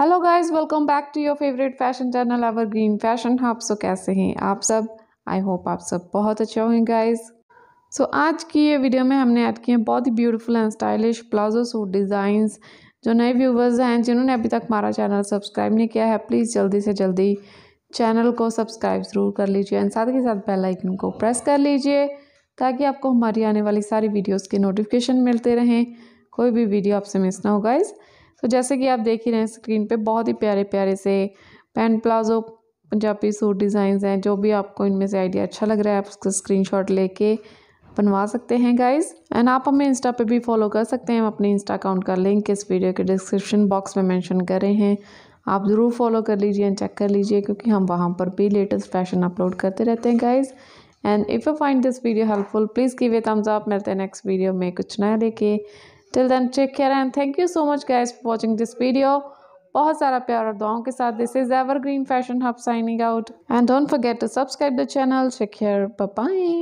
hello guys welcome back to your favourite fashion channel our green fashion आप सो कैसे हैं आप सब आई होप आप सब बहुत अच्छे होंगे गाइस सो आज की ये वीडियो में हमने ऐड किए हैं बहुत ही beautiful and stylish palazzo suit designs जो नए व्यूवर्स हैं जिन्होंने अभी तक हमारा चैनल सब्सक्राइब नहीं किया है प्लीज़ जल्दी से जल्दी चैनल को सब्सक्राइब ज़रूर कर लीजिए एंड साथ ही साथ बेल आइकन को प्रेस कर लीजिए ताकि आपको हमारी आने वाली सारी वीडियोज़ के नोटिफिकेशन मिलते रहें कोई भी वीडियो आपसे मिस ना हो गाइज़ तो जैसे कि आप देख ही रहे हैं स्क्रीन पे बहुत ही प्यारे प्यारे से pant palazzo Punjabi suit designs हैं जो भी आपको इनमें से आइडिया अच्छा लग रहा है आप उसका स्क्रीनशॉट लेके बनवा सकते हैं गाइस एंड आप हमें इंस्टा पे भी फॉलो कर सकते हैं हम अपने इंस्टा अकाउंट का लिंक इस वीडियो के डिस्क्रिप्शन बॉक्स में मैंशन कर रहे हैं आप ज़रूर फॉलो कर लीजिए एंड चेक कर लीजिए क्योंकि हम वहाँ पर भी लेटेस्ट फैशन अपलोड करते रहते हैं guys and if you find this video helpful please की ए थम्स अप मिलते हैं नेक्स्ट वीडियो में कुछ नया लेके till then take care and thank you so much guys for watching this video बहुत सारा प्यार और दुआओं के साथ this is ever green fashion hub signing out and don't forget to subscribe the channel take care bye